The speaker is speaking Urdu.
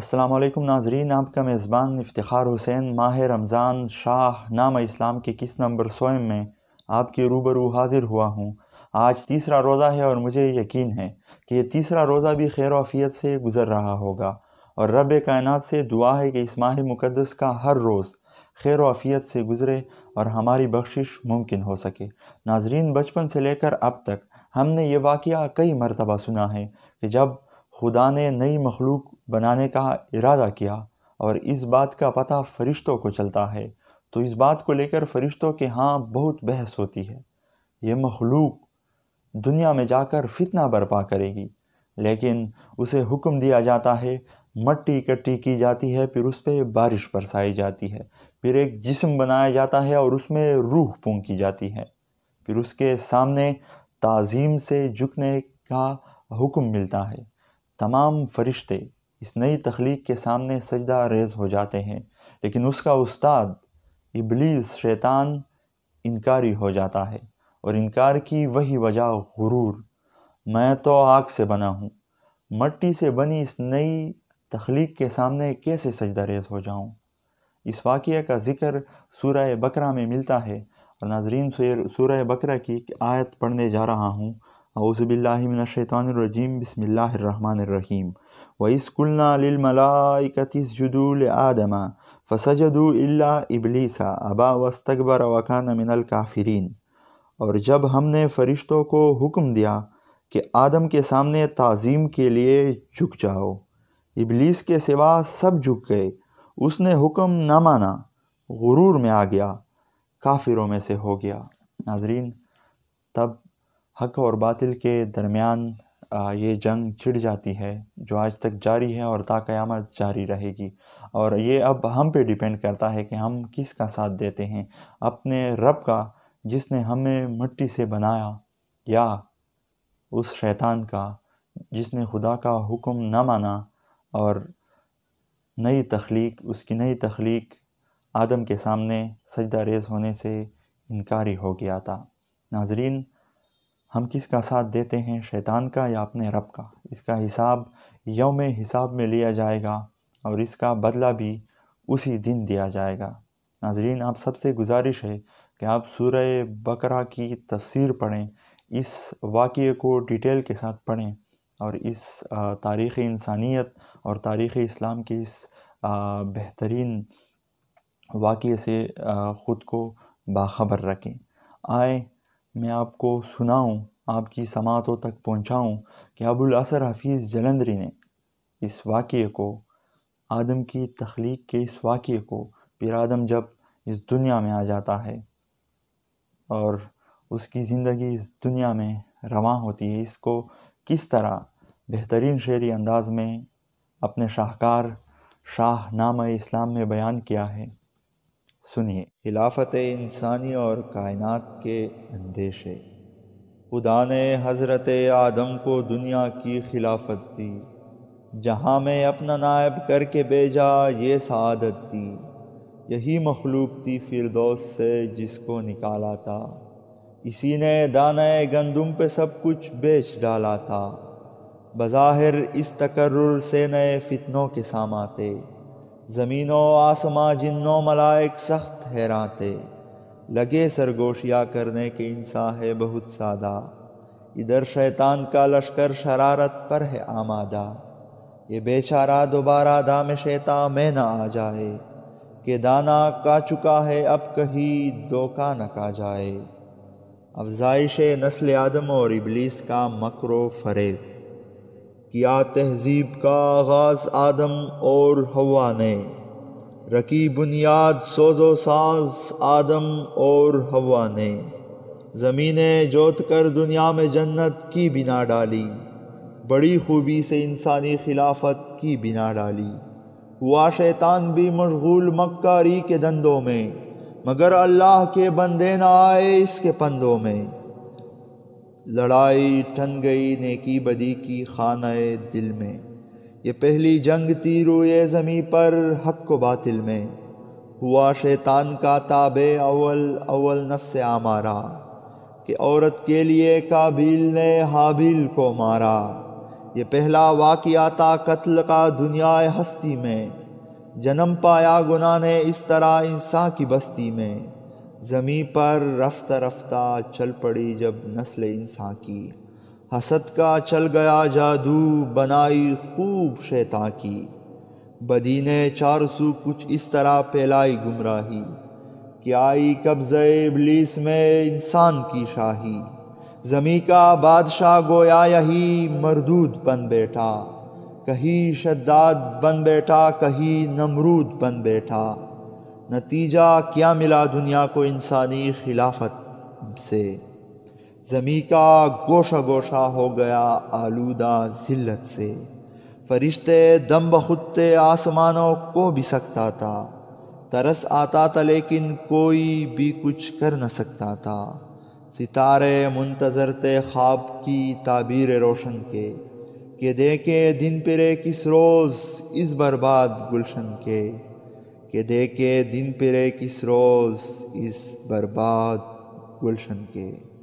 السلام علیکم ناظرین آپ کا میزبان افتخار حسین ماہ رمضان شاہ نام اسلام کے کس نمبر سوئم میں آپ کے روبرو حاضر ہوا ہوں آج تیسرا روزہ ہے اور مجھے یقین ہے کہ یہ تیسرا روزہ بھی خیر و افیت سے گزر رہا ہوگا اور رب کائنات سے دعا ہے کہ اس ماہ مقدس کا ہر روز خیر و افیت سے گزرے اور ہماری بخشش ممکن ہو سکے ناظرین بچپن سے لے کر اب تک ہم نے یہ واقعہ کئی مرتبہ سنا ہے کہ جب خدا نے نئی مخلوق بنانے کا ارادہ کیا اور اس بات کا پتہ فرشتوں کو چلتا ہے تو اس بات کو لے کر فرشتوں کے ہاں بہت بحث ہوتی ہے یہ مخلوق دنیا میں جا کر فتنہ برپا کرے گی لیکن اسے حکم دیا جاتا ہے مٹی اکٹھی کی جاتی ہے پھر اس پہ بارش پرسائی جاتی ہے پھر ایک جسم بنایا جاتا ہے اور اس میں روح پونکی جاتی ہے پھر اس کے سامنے تعظیم سے جھکنے کا حکم ملتا ہے تمام فرشتے اس نئی تخلیق کے سامنے سجدہ ریز ہو جاتے ہیں لیکن اس کا استاد ابلیس شیطان انکاری ہو جاتا ہے اور انکار کی وہی وجہ غرور میں تو آگ سے بنا ہوں مٹی سے بنی اس نئی تخلیق کے سامنے کیسے سجدہ ریز ہو جاؤں اس واقعہ کا ذکر سورہ بکرہ میں ملتا ہے اور ناظرین سورہ بکرہ کی ایک آیت پڑھنے جا رہا ہوں اعوذ باللہ من الشیطان الرجیم بسم اللہ الرحمن الرحیم وَإِذْ قُلْنَا لِلْمَلَائِكَةِ اسْجُدُوا لِآدَمَ فَسَجَدُوا إِلَّا إِبْلِيسَ أَبَى وَاسْتَكْبَرَ وَكَانَ مِنَ الْكَافِرِينَ اور جب ہم نے فرشتوں کو حکم دیا کہ آدم کے سامنے تعظیم کے لیے جھک جاؤ ابلیس کے سوا سب جھک گئے اس نے حکم نہ مانا غرور میں آ گیا کافروں میں سے ہو گیا ناظرین تب حق اور باطل کے درمیان یہ جنگ چھڑ جاتی ہے جو آج تک جاری ہے اور تا قیامت جاری رہے گی اور یہ اب ہم پہ ڈیپینڈ کرتا ہے کہ ہم کس کا ساتھ دیتے ہیں اپنے رب کا جس نے ہمیں مٹی سے بنایا یا اس شیطان کا جس نے خدا کا حکم نہ مانا اور نئی تخلیق اس کی نئی تخلیق آدم کے سامنے سجدہ ریز ہونے سے انکاری ہو گیا تھا ناظرین ہم کس کا ساتھ دیتے ہیں شیطان کا یا اپنے رب کا اس کا حساب یوم حساب میں لیا جائے گا اور اس کا بدلہ بھی اسی دن دیا جائے گا ناظرین آپ سب سے گزارش ہے کہ آپ سورہ بقرہ کی تفسیر پڑھیں اس واقعے کو ڈیٹیل کے ساتھ پڑھیں اور اس تاریخ انسانیت اور تاریخ اسلام کی اس بہترین واقعے سے خود کو باخبر رکھیں آئیں میں آپ کو سناؤں آپ کی سماعتوں تک پہنچاؤں کہ ابوالاسر حفیظ جلندری نے اس واقعے کو آدم کی تخلیق کے اس واقعے کو پھر آدم جب اس دنیا میں آ جاتا ہے اور اس کی زندگی اس دنیا میں رواں ہوتی ہے اس کو کس طرح بہترین شعری انداز میں اپنے شاہکار شاہ نام اسلام میں بیان کیا ہے سنیے خلافت انسانی اور کائنات کے اندیشے خدا نے حضرت آدم کو دنیا کی خلافت دی جہاں میں اپنا نائب کر کے بیجا یہ سعادت دی یہی مخلوق تھی فردوس سے جس کو نکالا تھا اسی نے دانہ گندم پہ سب کچھ بیچ ڈالا تھا بظاہر اس تقرر سے نئے فتنوں کے ساماتے زمین و آسماں جنوں ملائک سخت ہے لگے سرگوشیاں کرنے کے انسان ہے بہت سادہ ادھر شیطان کا لشکر شرارت پر ہے آمادہ یہ بیچارہ دوبارہ دام شیطان میں نہ آ جائے کہ دانا کا چکا ہے اب کہیں دوکا نہ کا جائے افزائش نسل آدم اور ابلیس کا مکرو فریب کیا تہذیب کا آغاز آدم اور ہوا نے رکی بنیاد سوز و ساز آدم اور ہوا نے زمینیں جوت کر دنیا میں جنت کی بنا ڈالی بڑی خوبی سے انسانی خلافت کی بنا ڈالی ہوا شیطان بھی مشغول مکاری کے دندوں میں مگر اللہ کے بندے نہ آئے اس کے پندوں میں لڑائی ٹھن گئی نیکی بدی کی خانہ دل میں یہ پہلی جنگ تیرو یہ زمیں پر حق و باطل میں ہوا شیطان کا تاب اول اول نفس آمارا کہ عورت کے لیے کابیل نے حابیل کو مارا یہ پہلا تھا قتل کا دنیا ہستی میں جنم پایا گناہ نے اس طرح انسان کی بستی میں زمیں پر رفتہ رفتہ چل پڑی جب نسل انسان کی حسد کا چل گیا جادو بنائی خوب شیطان کی بدی نے چار سو کچھ اس طرح پھیلائی گمراہی کہ آئی قبض ابلیس میں انسان کی شاہی زمیں کا بادشاہ گویا یہی مردود بن بیٹھا کہیں شداد بن بیٹھا کہیں نمرود بن بیٹھا نتیجہ کیا ملا دنیا کو انسانی خلافت سے زمیں کا گوشہ گوشہ ہو گیا آلودہ ذلت سے فرشتے دم بخودتے آسمانوں کو بھی سکتا تھا ترس آتا تھا لیکن کوئی بھی کچھ کر نہ سکتا تھا ستارے منتظر تھے خواب کی تعبیر روشن کے کہ دیکھے دن پرے کس روز اس برباد گلشن کے کہ دیکھے دن پرے کس روز اس برباد گلشن کے